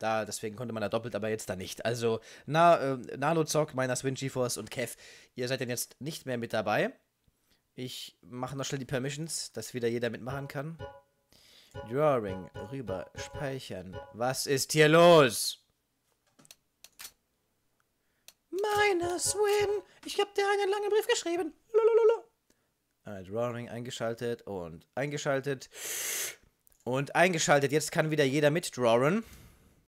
Da, deswegen konnte man da doppelt, aber jetzt da nicht. Also, na, äh, Nanozog, meiner Swin GeForce und Kev, ihr seid denn jetzt nicht mehr mit dabei. Ich mache noch schnell die Permissions, dass wieder jeder mitmachen kann. Drawing, rüber, speichern. Was ist hier los? Meiner Swin! Ich hab dir einen langen Brief geschrieben. Lulululu. Äh, Drawing eingeschaltet und eingeschaltet und eingeschaltet. Jetzt kann wieder jeder mitdrawen.